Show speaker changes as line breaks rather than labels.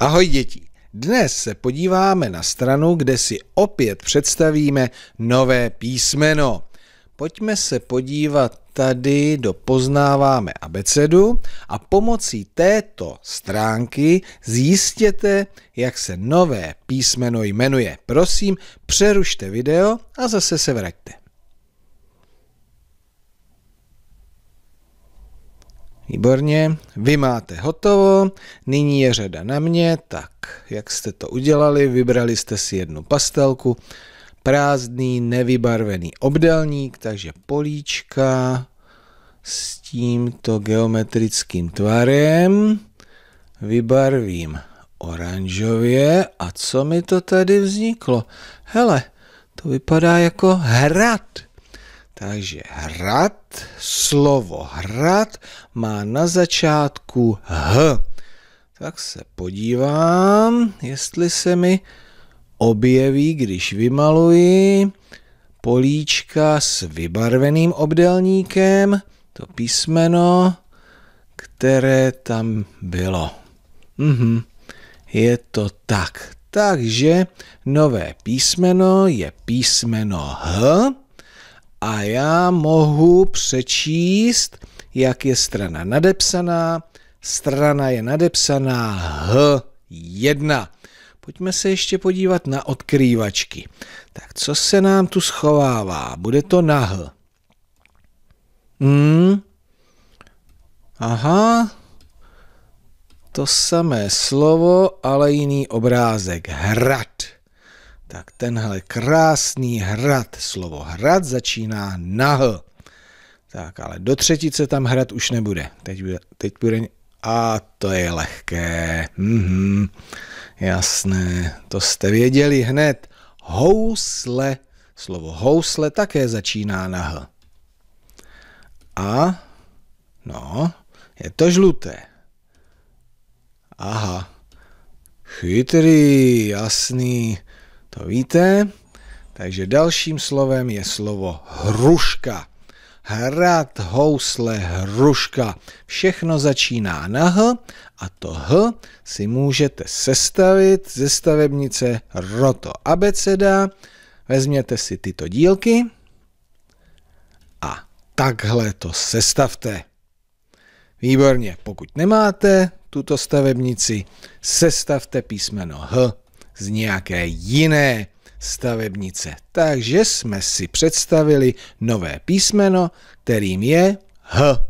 Ahoj děti! Dnes se podíváme na stranu, kde si opět představíme nové písmeno. Pojďme se podívat tady do Poznáváme abecedu a pomocí této stránky zjistěte, jak se nové písmeno jmenuje. Prosím, přerušte video a zase se vraťte. Výborně, vy máte hotovo, nyní je řada na mě, tak jak jste to udělali, vybrali jste si jednu pastelku, prázdný, nevybarvený obdelník, takže políčka s tímto geometrickým tvarem vybarvím oranžově a co mi to tady vzniklo? Hele, to vypadá jako hrad. Takže hrad, slovo hrad má na začátku h. Tak se podívám, jestli se mi objeví, když vymaluji políčka s vybarveným obdelníkem, to písmeno, které tam bylo. Mhm, je to tak. Takže nové písmeno je písmeno H a já mohu přečíst, jak je strana nadepsaná. Strana je nadepsaná H1. Pojďme se ještě podívat na odkrývačky. Tak co se nám tu schovává? Bude to na H. Hmm. Aha. To samé slovo, ale jiný obrázek. Hrad tak tenhle krásný hrad, slovo hrad začíná na H. Tak, ale do třetice tam hrad už nebude. Teď bude, teď bude a to je lehké. Mhm, jasné, to jste věděli hned. Housle, slovo housle také začíná na H. A, no, je to žluté. Aha, chytrý, jasný. To víte. Takže dalším slovem je slovo hruška. Hrát housle hruška. Všechno začíná na H a to H si můžete sestavit ze stavebnice Roto abeceda. Vezměte si tyto dílky a takhle to sestavte. Výborně, pokud nemáte tuto stavebnici, sestavte písmeno H z nějaké jiné stavebnice. Takže jsme si představili nové písmeno, kterým je H.